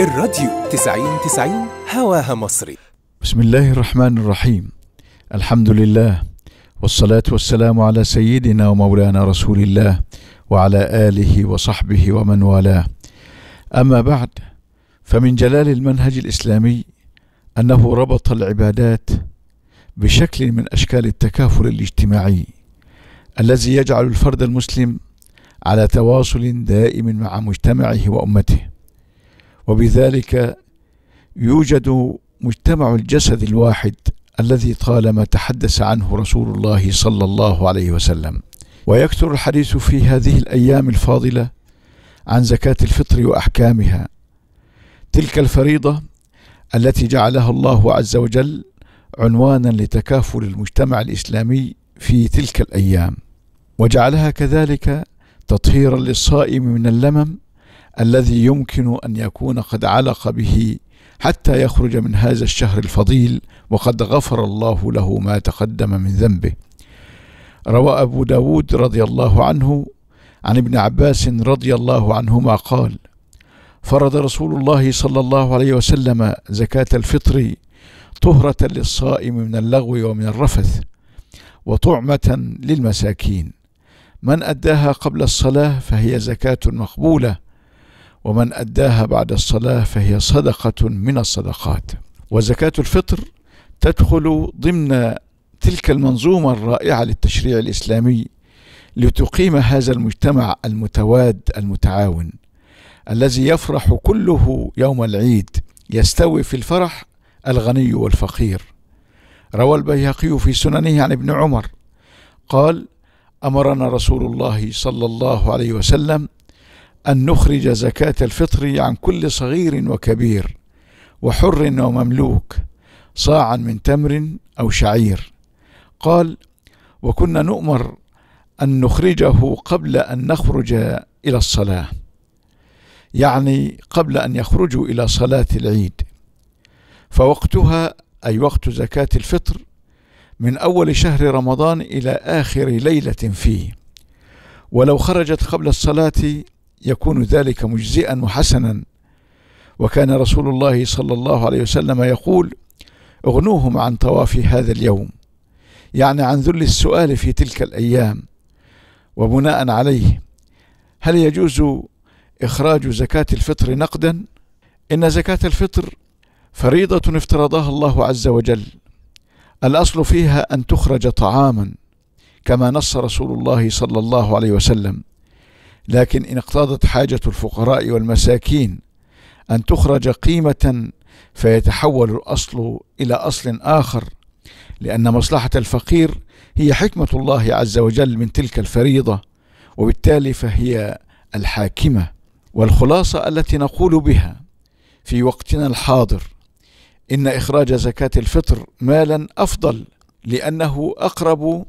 الراديو 90 90 هواها مصري بسم الله الرحمن الرحيم الحمد لله والصلاة والسلام على سيدنا ومولانا رسول الله وعلى آله وصحبه ومن والاه أما بعد فمن جلال المنهج الإسلامي أنه ربط العبادات بشكل من أشكال التكافل الاجتماعي الذي يجعل الفرد المسلم على تواصل دائم مع مجتمعه وأمته وبذلك يوجد مجتمع الجسد الواحد الذي طالما تحدث عنه رسول الله صلى الله عليه وسلم ويكثر الحديث في هذه الايام الفاضله عن زكاه الفطر واحكامها تلك الفريضه التي جعلها الله عز وجل عنوانا لتكافل المجتمع الاسلامي في تلك الايام وجعلها كذلك تطهيرا للصائم من اللمم الذي يمكن ان يكون قد علق به حتى يخرج من هذا الشهر الفضيل وقد غفر الله له ما تقدم من ذنبه روى أبو داود رضي الله عنه عن ابن عباس رضي الله عنهما قال فرض رسول الله صلى الله عليه وسلم زكاة الفطر طهرة للصائم من اللغو ومن الرفث وطعمة للمساكين من أداها قبل الصلاة فهي زكاة مقبولة ومن أداها بعد الصلاة فهي صدقة من الصدقات وزكاة الفطر تدخل ضمن تلك المنظومة الرائعة للتشريع الإسلامي لتقيم هذا المجتمع المتواد المتعاون الذي يفرح كله يوم العيد يستوي في الفرح الغني والفقير روى البيهقي في سننه عن ابن عمر قال امرنا رسول الله صلى الله عليه وسلم أن نخرج زكاة الفطر عن كل صغير وكبير وحر ومملوك صاعا من تمر أو شعير قال وكنا نؤمر أن نخرجه قبل أن نخرج إلى الصلاة يعني قبل أن يخرجوا إلى صلاة العيد فوقتها أي وقت زكاة الفطر من أول شهر رمضان إلى آخر ليلة فيه ولو خرجت قبل الصلاة يكون ذلك مجزئا وحسنا وكان رسول الله صلى الله عليه وسلم يقول اغنوهم عن طواف هذا اليوم يعني عن ذل السؤال في تلك الايام وبناء عليه هل يجوز اخراج زكاه الفطر نقدا ان زكاه الفطر فريضه افترضها الله عز وجل الاصل فيها ان تخرج طعاما كما نص رسول الله صلى الله عليه وسلم لكن إن اقتضت حاجة الفقراء والمساكين أن تخرج قيمة فيتحول الأصل إلى أصل آخر لأن مصلحة الفقير هي حكمة الله عز وجل من تلك الفريضة وبالتالي فهي الحاكمة والخلاصة التي نقول بها في وقتنا الحاضر إن إخراج زكاة الفطر مالا أفضل لأنه أقرب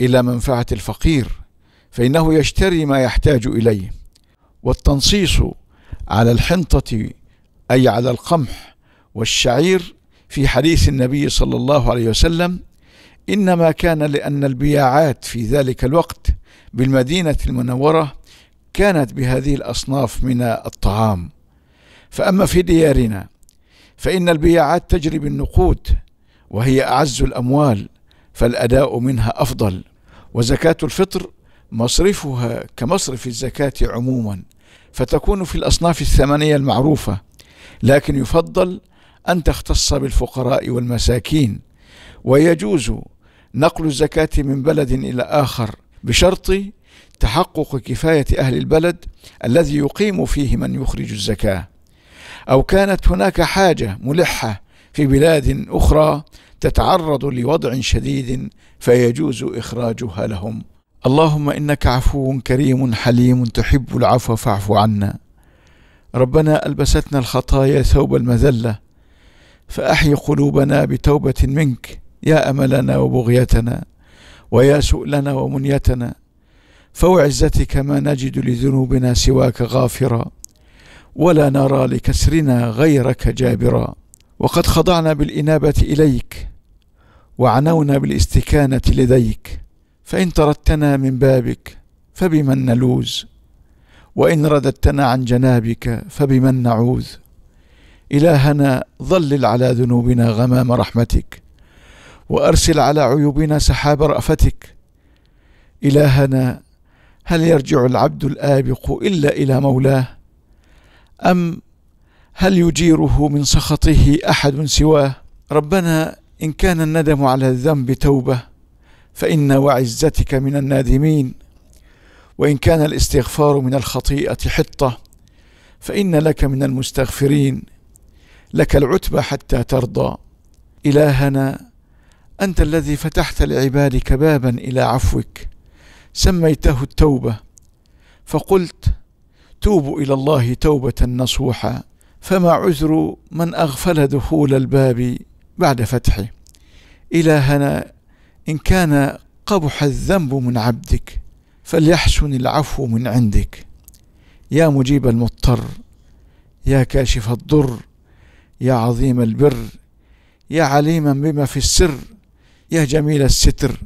إلى منفعة الفقير فإنه يشتري ما يحتاج إليه والتنصيص على الحنطة أي على القمح والشعير في حديث النبي صلى الله عليه وسلم إنما كان لأن البياعات في ذلك الوقت بالمدينة المنورة كانت بهذه الأصناف من الطعام فأما في ديارنا فإن البياعات تجري بالنقود وهي أعز الأموال فالأداء منها أفضل وزكاة الفطر مصرفها كمصرف الزكاة عموما فتكون في الأصناف الثمانية المعروفة لكن يفضل أن تختص بالفقراء والمساكين ويجوز نقل الزكاة من بلد إلى آخر بشرط تحقق كفاية أهل البلد الذي يقيم فيه من يخرج الزكاة أو كانت هناك حاجة ملحة في بلاد أخرى تتعرض لوضع شديد فيجوز إخراجها لهم اللهم انك عفو كريم حليم تحب العفو فاعف عنا ربنا البستنا الخطايا ثوب المذله فاحي قلوبنا بتوبه منك يا املنا وبغيتنا ويا سؤلنا ومنيتنا فوعزتك ما نجد لذنوبنا سواك غافرا ولا نرى لكسرنا غيرك جابرا وقد خضعنا بالانابه اليك وعنونا بالاستكانه لديك فإن طردتنا من بابك فبمن نلوذ وإن رددتنا عن جنابك فبمن نعوذ إلهنا ظلل على ذنوبنا غمام رحمتك وأرسل على عيوبنا سحاب رأفتك إلهنا هل يرجع العبد الآبق إلا إلى مولاه أم هل يجيره من سخطه أحد سواه ربنا إن كان الندم على الذنب توبه فإن وعزتك من النادمين وإن كان الاستغفار من الخطيئة حطة فإن لك من المستغفرين لك العتبى حتى ترضى إلهنا أنت الذي فتحت لعبادك بابا إلى عفوك سميته التوبة فقلت توبوا إلى الله توبة نصوحا فما عذر من أغفل دخول الباب بعد فتحه إلهنا إن كان قبح الذنب من عبدك فليحسن العفو من عندك يا مجيب المضطر يا كاشف الضر يا عظيم البر يا عليما بما في السر يا جميل الستر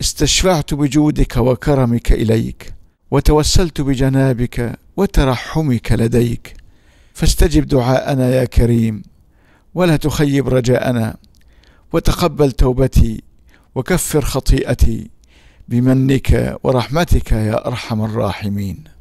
استشفعت بجودك وكرمك اليك وتوسلت بجنابك وترحمك لديك فاستجب دعاءنا يا كريم ولا تخيب رجاءنا وتقبل توبتي وكفر خطيئتي بمنك ورحمتك يا ارحم الراحمين